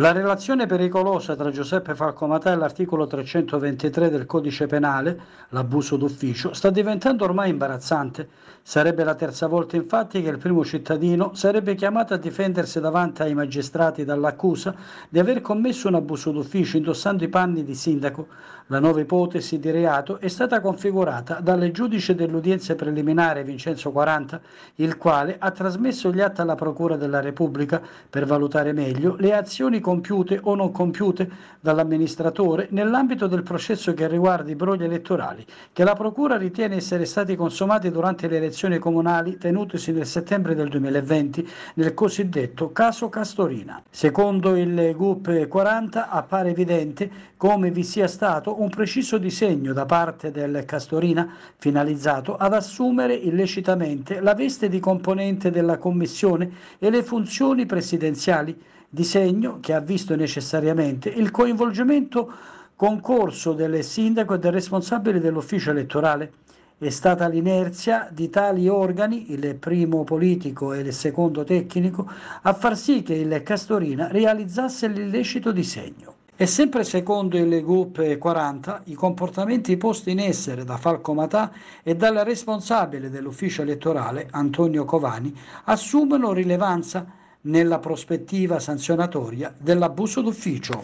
La relazione pericolosa tra Giuseppe Falcomatà e l'articolo 323 del codice penale, l'abuso d'ufficio, sta diventando ormai imbarazzante. Sarebbe la terza volta infatti che il primo cittadino sarebbe chiamato a difendersi davanti ai magistrati dall'accusa di aver commesso un abuso d'ufficio indossando i panni di sindaco. La nuova ipotesi di reato è stata configurata dal giudice dell'udienza preliminare Vincenzo 40, il quale ha trasmesso gli atti alla Procura della Repubblica per valutare meglio le azioni compiute o non compiute dall'amministratore nell'ambito del processo che riguarda i brogli elettorali, che la Procura ritiene essere stati consumati durante le elezioni comunali tenutesi nel settembre del 2020 nel cosiddetto caso Castorina. Secondo il GUP 40 appare evidente come vi sia stato un preciso disegno da parte del Castorina finalizzato ad assumere illecitamente la veste di componente della Commissione e le funzioni presidenziali disegno che ha visto necessariamente il coinvolgimento concorso del sindaco e del responsabile dell'ufficio elettorale. È stata l'inerzia di tali organi, il primo politico e il secondo tecnico, a far sì che il Castorina realizzasse l'illecito disegno. E sempre secondo il GUP 40, i comportamenti posti in essere da Falco Matà e dal responsabile dell'ufficio elettorale, Antonio Covani, assumono rilevanza nella prospettiva sanzionatoria dell'abuso d'ufficio.